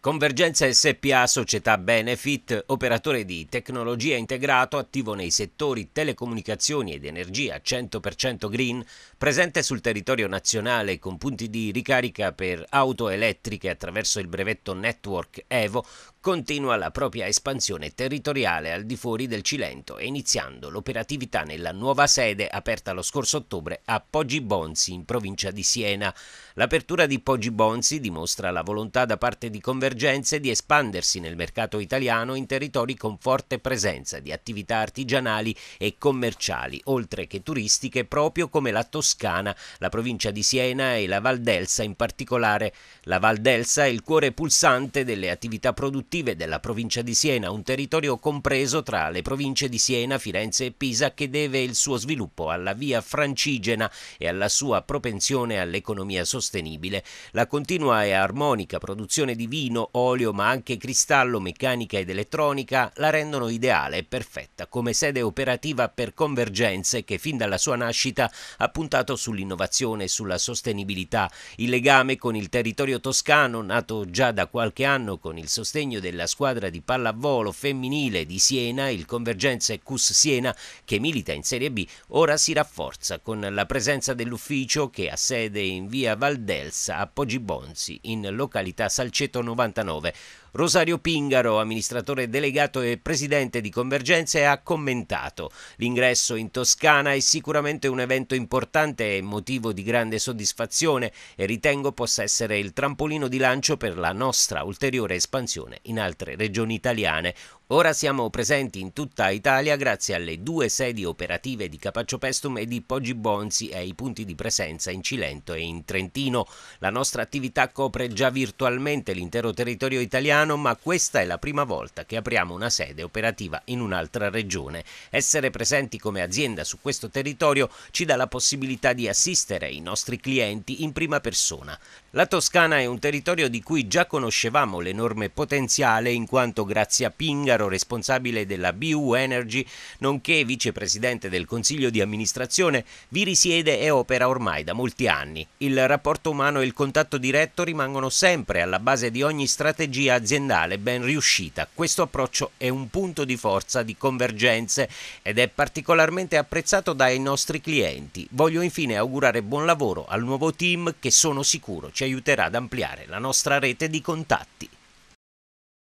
Convergenza SPA, società benefit, operatore di tecnologia integrato attivo nei settori telecomunicazioni ed energia 100% green, presente sul territorio nazionale con punti di ricarica per auto elettriche attraverso il brevetto Network Evo, continua la propria espansione territoriale al di fuori del Cilento, iniziando l'operatività nella nuova sede aperta lo scorso ottobre a Poggi Bonzi in provincia di Siena. L'apertura di Poggi Bonzi dimostra la volontà da parte di Convergenza convergenze di espandersi nel mercato italiano in territori con forte presenza di attività artigianali e commerciali, oltre che turistiche, proprio come la Toscana, la provincia di Siena e la Val d'Elsa in particolare. La Val d'Elsa è il cuore pulsante delle attività produttive della provincia di Siena, un territorio compreso tra le province di Siena, Firenze e Pisa che deve il suo sviluppo alla via francigena e alla sua propensione all'economia sostenibile. La continua e armonica produzione di vino platino, olio ma anche cristallo, meccanica ed elettronica la rendono ideale e perfetta come sede operativa per convergenze che fin dalla sua nascita ha puntato sull'innovazione e sulla sostenibilità. Il legame con il territorio toscano, nato già da qualche anno con il sostegno della squadra di pallavolo femminile di Siena, il Convergenze Cus Siena, che milita in Serie B, ora si rafforza con la presenza dell'ufficio che ha sede in via Valdelsa a Poggibonzi, in località Salceto 90. 1999. Rosario Pingaro, amministratore delegato e presidente di Convergenze, ha commentato l'ingresso in Toscana è sicuramente un evento importante e motivo di grande soddisfazione e ritengo possa essere il trampolino di lancio per la nostra ulteriore espansione in altre regioni italiane, Ora siamo presenti in tutta Italia grazie alle due sedi operative di Capaccio Pestum e di Poggi Bonzi e ai punti di presenza in Cilento e in Trentino. La nostra attività copre già virtualmente l'intero territorio italiano, ma questa è la prima volta che apriamo una sede operativa in un'altra regione. Essere presenti come azienda su questo territorio ci dà la possibilità di assistere i nostri clienti in prima persona. La Toscana è un territorio di cui già conoscevamo l'enorme potenziale in quanto grazie a Pinga Ferrero, responsabile della BU Energy, nonché vicepresidente del Consiglio di amministrazione, vi risiede e opera ormai da molti anni. Il rapporto umano e il contatto diretto rimangono sempre alla base di ogni strategia aziendale ben riuscita. Questo approccio è un punto di forza di convergenze ed è particolarmente apprezzato dai nostri clienti. Voglio infine augurare buon lavoro al nuovo team che sono sicuro ci aiuterà ad ampliare la nostra rete di contatti.